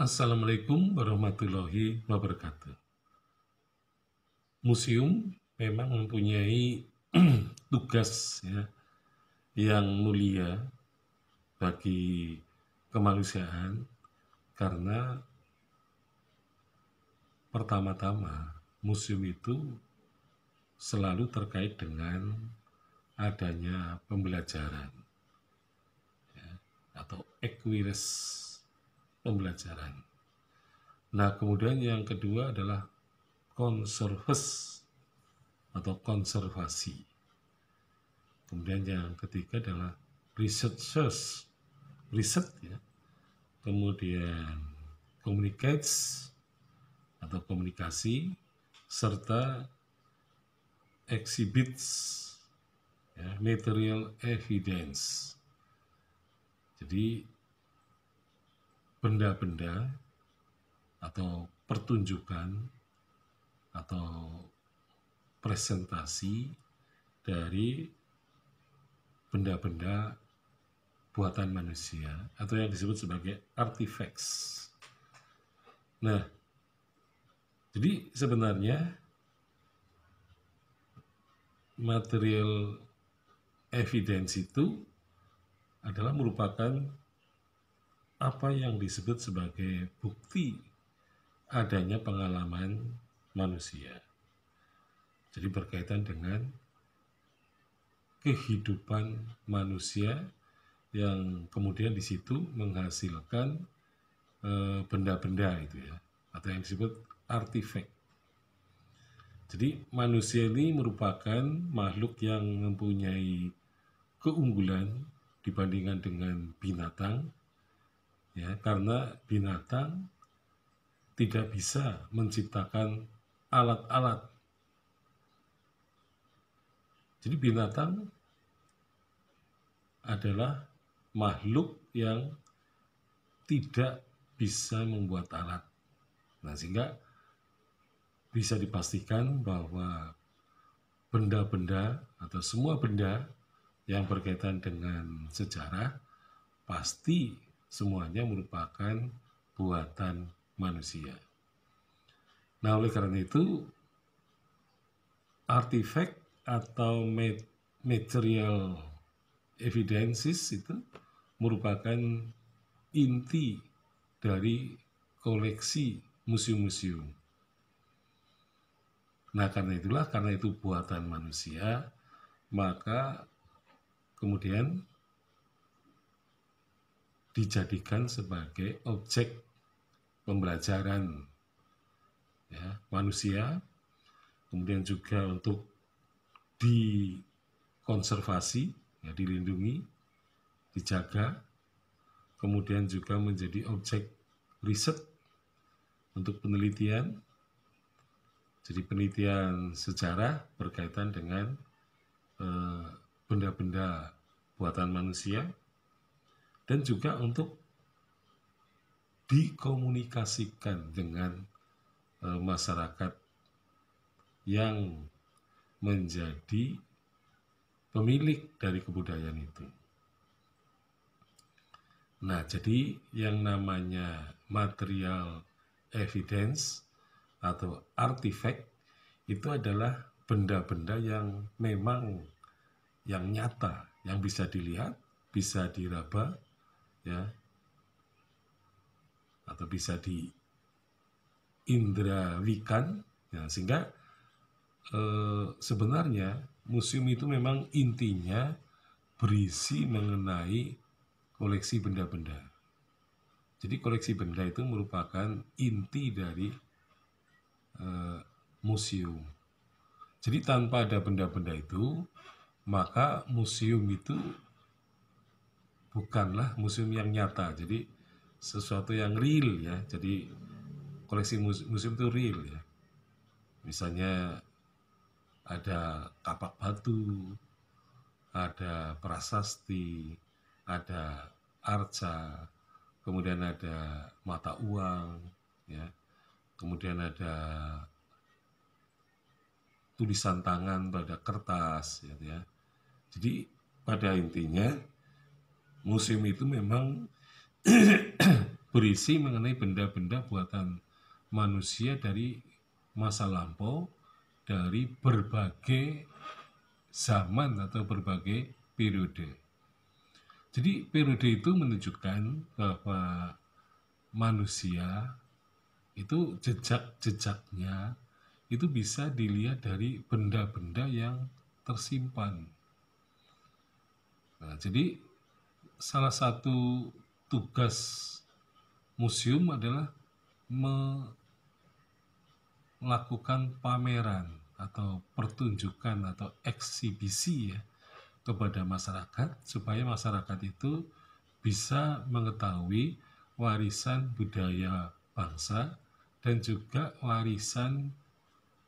Assalamualaikum warahmatullahi wabarakatuh. Museum memang mempunyai tugas ya yang mulia bagi kemanusiaan karena pertama-tama museum itu selalu terkait dengan adanya pembelajaran ya, atau equiris pembelajaran. Nah, kemudian yang kedua adalah konserves atau konservasi. Kemudian yang ketiga adalah researchers, riset ya. Kemudian communicates atau komunikasi serta exhibits ya, material evidence. Jadi benda-benda atau pertunjukan atau presentasi dari benda-benda buatan manusia atau yang disebut sebagai artifacts. Nah, jadi sebenarnya material evidence itu adalah merupakan apa yang disebut sebagai bukti adanya pengalaman manusia. Jadi berkaitan dengan kehidupan manusia yang kemudian di situ menghasilkan eh, benda-benda itu ya atau yang disebut artefak. Jadi manusia ini merupakan makhluk yang mempunyai keunggulan dibandingkan dengan binatang ya karena binatang tidak bisa menciptakan alat-alat jadi binatang adalah makhluk yang tidak bisa membuat alat. Nah, sehingga bisa dipastikan bahwa benda-benda atau semua benda yang berkaitan dengan sejarah pasti semuanya merupakan buatan manusia. Nah, oleh karena itu, artifact atau material evidences itu merupakan inti dari koleksi museum-museum. Nah, karena itulah, karena itu buatan manusia, maka kemudian dijadikan sebagai objek pembelajaran ya, manusia, kemudian juga untuk dikonservasi, ya, dilindungi, dijaga, kemudian juga menjadi objek riset untuk penelitian. Jadi penelitian sejarah berkaitan dengan eh, benda-benda eh, buatan manusia, dan juga untuk dikomunikasikan dengan e, masyarakat yang menjadi pemilik dari kebudayaan itu. Nah, jadi yang namanya material evidence atau artifact itu adalah benda-benda yang memang yang nyata, yang bisa dilihat, bisa diraba, ya atau bisa di indrawikan ya, sehingga eh, sebenarnya museum itu memang intinya berisi mengenai koleksi benda-benda jadi koleksi benda itu merupakan inti dari eh, museum jadi tanpa ada benda-benda itu maka museum itu bukanlah museum yang nyata. Jadi sesuatu yang real ya. Jadi koleksi museum itu real ya. Misalnya ada kapak batu, ada prasasti, ada arca, kemudian ada mata uang, ya, kemudian ada tulisan tangan pada kertas, ya, ya. Jadi pada intinya museum itu memang berisi mengenai benda-benda buatan manusia dari masa lampau dari berbagai zaman atau berbagai periode. Jadi periode itu menunjukkan bahwa manusia itu jejak-jejaknya itu bisa dilihat dari benda-benda yang tersimpan. Nah, jadi salah satu tugas museum adalah melakukan pameran atau pertunjukan atau eksibisi ya kepada masyarakat supaya masyarakat itu bisa mengetahui warisan budaya bangsa dan juga warisan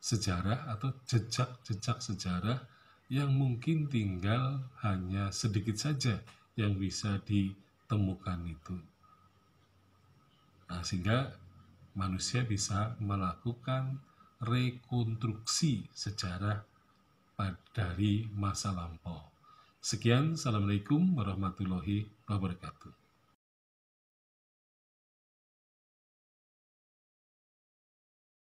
sejarah atau jejak-jejak sejarah yang mungkin tinggal hanya sedikit saja yang bisa ditemukan itu. Nah, sehingga manusia bisa melakukan rekonstruksi sejarah dari masa lampau. Sekian, Assalamualaikum warahmatullahi wabarakatuh.